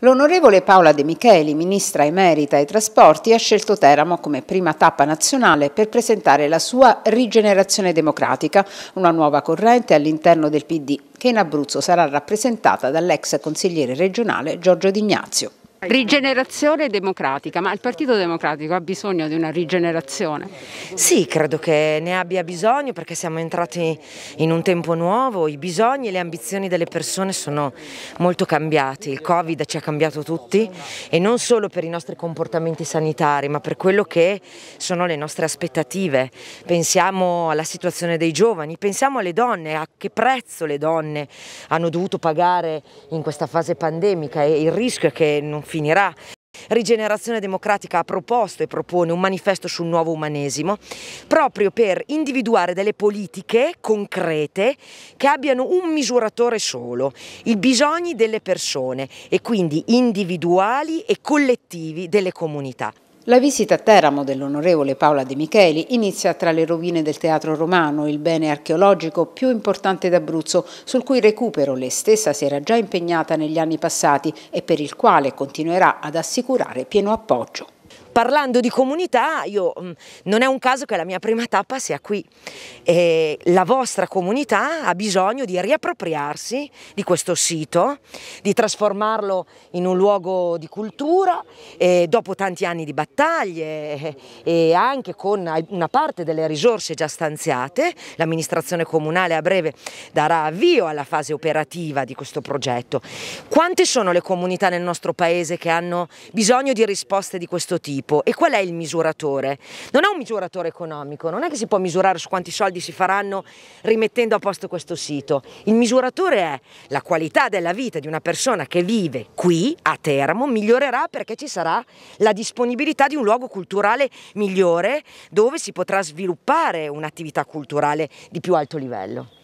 L'onorevole Paola De Micheli, ministra emerita ai trasporti, ha scelto Teramo come prima tappa nazionale per presentare la sua rigenerazione democratica, una nuova corrente all'interno del PD che in Abruzzo sarà rappresentata dall'ex consigliere regionale Giorgio D'Ignazio. Rigenerazione democratica, ma il Partito Democratico ha bisogno di una rigenerazione? Sì, credo che ne abbia bisogno perché siamo entrati in un tempo nuovo, i bisogni e le ambizioni delle persone sono molto cambiati, il Covid ci ha cambiato tutti e non solo per i nostri comportamenti sanitari ma per quello che sono le nostre aspettative, pensiamo alla situazione dei giovani, pensiamo alle donne, a che prezzo le donne hanno dovuto pagare in questa fase pandemica e il rischio è che non finirà. Rigenerazione Democratica ha proposto e propone un manifesto sul nuovo umanesimo proprio per individuare delle politiche concrete che abbiano un misuratore solo, i bisogni delle persone e quindi individuali e collettivi delle comunità. La visita a Teramo dell'onorevole Paola De Micheli inizia tra le rovine del Teatro Romano, il bene archeologico più importante d'Abruzzo, sul cui recupero lei stessa si era già impegnata negli anni passati e per il quale continuerà ad assicurare pieno appoggio. Parlando di comunità, io, mm, non è un caso che la mia prima tappa sia qui. E la vostra comunità ha bisogno di riappropriarsi di questo sito, di trasformarlo in un luogo di cultura, dopo tanti anni di battaglie e anche con una parte delle risorse già stanziate, l'amministrazione comunale a breve darà avvio alla fase operativa di questo progetto. Quante sono le comunità nel nostro paese che hanno bisogno di risposte di questo tipo? tipo. E qual è il misuratore? Non è un misuratore economico, non è che si può misurare su quanti soldi si faranno rimettendo a posto questo sito. Il misuratore è la qualità della vita di una persona che vive qui a Teramo migliorerà perché ci sarà la disponibilità di un luogo culturale migliore dove si potrà sviluppare un'attività culturale di più alto livello.